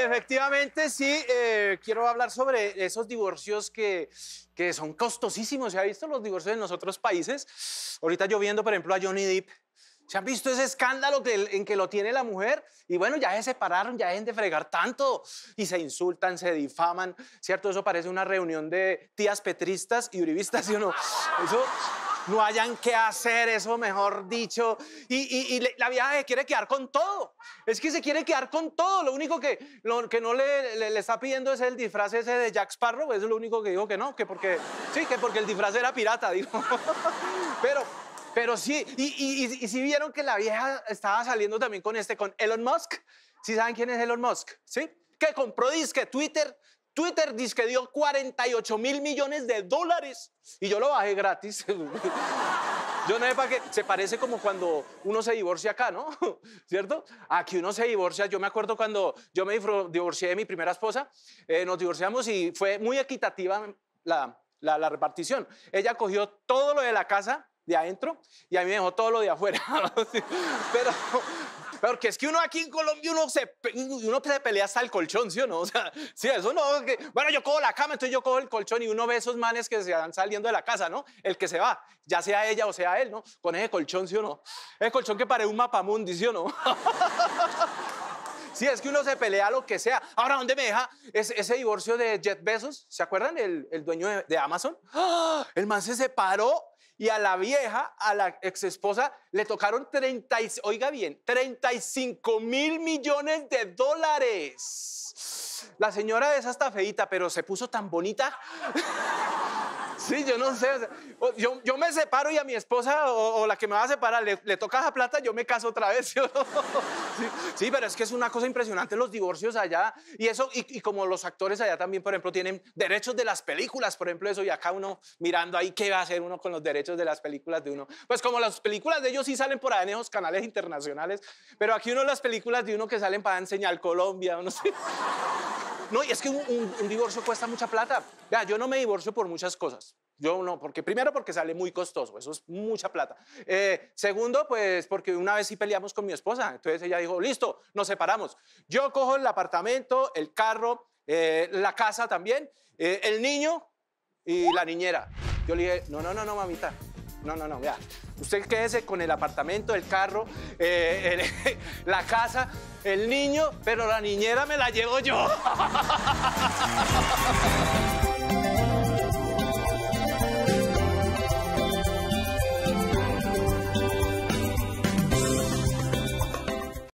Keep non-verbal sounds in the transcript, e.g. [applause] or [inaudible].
Efectivamente, sí. Eh, quiero hablar sobre esos divorcios que, que son costosísimos. ¿Se ha visto los divorcios en los otros países? Ahorita yo viendo, por ejemplo, a Johnny Depp. ¿Se han visto ese escándalo que, en que lo tiene la mujer? Y bueno, ya se separaron, ya dejen de fregar tanto. Y se insultan, se difaman, ¿cierto? Eso parece una reunión de tías petristas y uribistas, ¿sí o no? Eso no hayan que hacer, eso mejor dicho. Y, la vieja se quiere quedar con todo. Es que se quiere quedar con todo. Lo único que, no le, está pidiendo es el disfraz ese de Jack Sparrow. es lo único que dijo que no, que porque, sí, que porque el disfraz era pirata, dijo. [laughs] Pero, pero sí, y, y, sí vieron que la vieja estaba saliendo también con este, con Elon Musk. ¿Sí saben quién es Elon Musk? ¿Sí? Que compró disque Twitter, Twitter dice que dio 48 mil millones de dólares y yo lo bajé gratis. [laughs] Yo no sé para qué. Se parece como cuando uno se divorcia acá, ¿no? [laughs] ¿Cierto? Aquí uno se divorcia. Yo me acuerdo cuando yo me divorcié de mi primera esposa, eh, nos divorciamos y fue muy equitativa la, la, la, repartición. Ella cogió todo lo de la casa de adentro y a mí me dejó todo lo de afuera. [laughs] Pero, porque es que uno aquí en Colombia, uno se, uno se pelea hasta el colchón, ¿sí o no? [laughs] O sea, sí, eso no. bueno, yo cojo la cama, entonces yo cojo el colchón y uno ve esos manes que se van saliendo de la casa, ¿no? El que se va, ya sea ella o sea él, ¿no? Con ese colchón, ¿sí o no? Ese colchón que parece un mapamundi, ¿sí o no? [laughs] Sí, es que uno se pelea lo que sea. Ahora, ¿dónde me deja ese, ese divorcio de Jeff Bezos? ¿Se acuerdan? El, dueño de, Amazon. ¡Ah! El man se separó y a la vieja, a la exesposa, le tocaron 30, oiga bien, 35 mil millones de dólares. La señora es hasta feita, pero se puso tan bonita. Sí, yo no sé. yo, yo, me separo y a mi esposa o, la que me va a separar le, le, toca esa plata, yo me caso otra vez. [laughs] ¿sí? pero es que es una cosa impresionante los divorcios allá. Y eso, y, y, como los actores allá también, por ejemplo, tienen derechos de las películas, por ejemplo, eso. Y acá uno mirando ahí qué va a hacer uno con los derechos de las películas de uno. Pues como las películas de ellos sí salen por ahí en esos canales internacionales, pero aquí uno las películas de uno que salen para enseñar Colombia, no sé. No, y es que un, divorcio cuesta mucha plata. Ya, yo no me divorcio por muchas cosas. Yo no, porque primero porque sale muy costoso, eso es mucha plata. Eh, segundo, pues porque una vez sí peleamos con mi esposa, entonces ella dijo, listo, nos separamos. Yo cojo el apartamento, el carro, eh, la casa también, eh, el niño y la niñera. Yo le dije, no, no, no, no, mamita, no, no, no, vea. Usted quédese con el apartamento, el carro, eh, [laughs] la casa, el niño, pero la niñera me la llevo yo. [laughs]